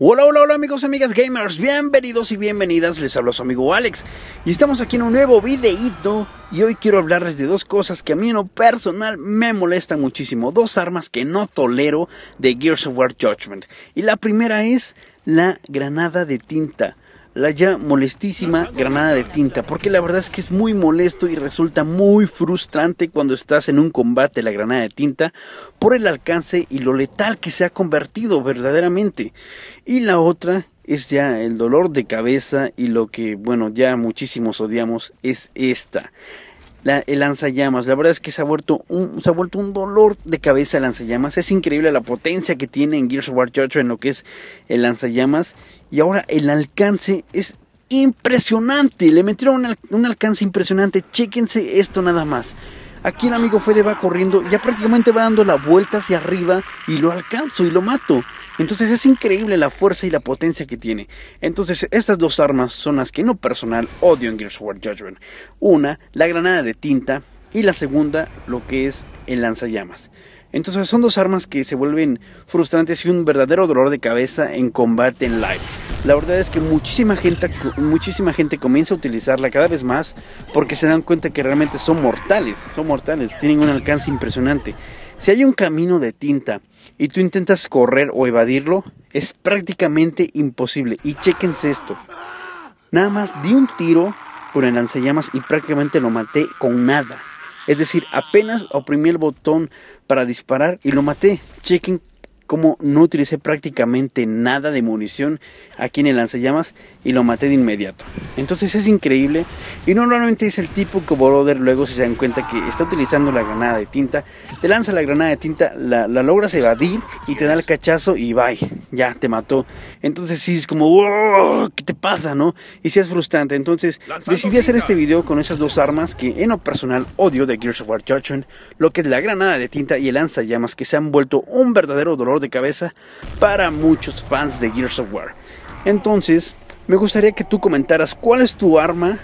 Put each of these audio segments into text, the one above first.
Hola, hola, hola amigos, amigas gamers, bienvenidos y bienvenidas, les habla su amigo Alex y estamos aquí en un nuevo videíto y hoy quiero hablarles de dos cosas que a mí en lo personal me molestan muchísimo, dos armas que no tolero de Gears of War Judgment y la primera es la granada de tinta la ya molestísima granada de tinta, porque la verdad es que es muy molesto y resulta muy frustrante cuando estás en un combate la granada de tinta por el alcance y lo letal que se ha convertido verdaderamente. Y la otra es ya el dolor de cabeza y lo que, bueno, ya muchísimos odiamos es esta, el lanzallamas. La verdad es que se ha, vuelto un, se ha vuelto un dolor de cabeza el lanzallamas. Es increíble la potencia que tiene en Gears of War en lo que es el lanzallamas. Y ahora el alcance es impresionante. Le metieron un, alcance impresionante. Chéquense esto nada más. Aquí el amigo Fede va corriendo, ya prácticamente va dando la vuelta hacia arriba y lo alcanzo y lo mato. Entonces es increíble la fuerza y la potencia que tiene. Entonces estas dos armas son las que no personal odio en Gears of War Judgment. Una, la granada de tinta y la segunda, lo que es el lanzallamas. Entonces son dos armas que se vuelven frustrantes y un verdadero dolor de cabeza en combate en live. La verdad es que muchísima gente, muchísima gente comienza a utilizarla cada vez más porque se dan cuenta que realmente son mortales, son mortales, tienen un alcance impresionante. Si hay un camino de tinta y tú intentas correr o evadirlo, es prácticamente imposible. Y chequense esto. Nada más di un tiro con el lanzallamas y prácticamente lo maté con nada. Es decir, apenas oprimí el botón para disparar y lo maté. Chequen como no utilicé prácticamente nada de munición aquí en el lanzallamas y lo maté de inmediato. Entonces es increíble y normalmente es el tipo que Boroder luego se dan cuenta que está utilizando la granada de tinta, te lanza la granada de tinta, la, la logras evadir y te da el cachazo y bye ya te mató. Entonces sí es como, ¿qué te pasa, no? Y si es frustrante. Entonces decidí hacer este video con esas dos armas que en lo personal odio de Gears of War Judgment, lo que es la granada de tinta y el lanzallamas que se han vuelto un verdadero dolor de cabeza para muchos fans de Gears of War. Entonces, me gustaría que tú comentaras cuál es tu arma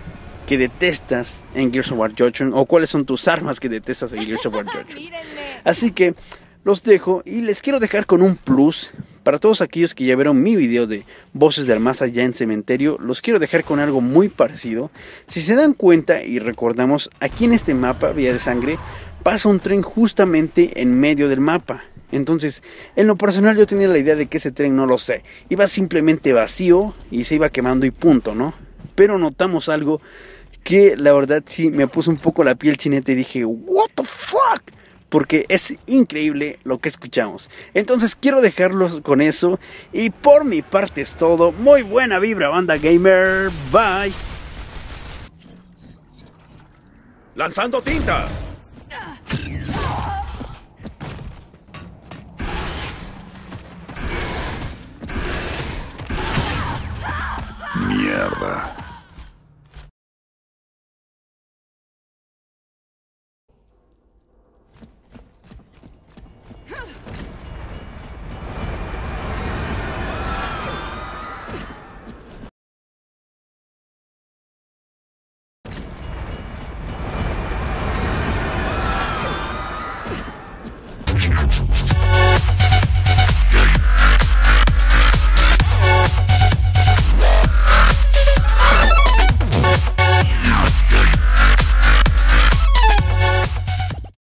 que detestas en Gears of War Judgment o cuáles son tus armas que detestas en Gears of War Judgment. Así que los dejo y les quiero dejar con un plus para todos aquellos que ya vieron mi video de Voces de Más Allá en Cementerio, los quiero dejar con algo muy parecido. Si se dan cuenta y recordamos, aquí en este mapa, Vía de Sangre, pasa un tren justamente en medio del mapa. Entonces, en lo personal yo tenía la idea de que ese tren no lo sé, iba simplemente vacío y se iba quemando y punto, ¿no? Pero notamos algo que la verdad sí me puso un poco la piel chinete y dije, ¿What the fuck? porque es increíble lo que escuchamos. Entonces quiero dejarlos con eso y por mi parte es todo. Muy buena vibra banda gamer. Bye. Lanzando tinta. Mierda.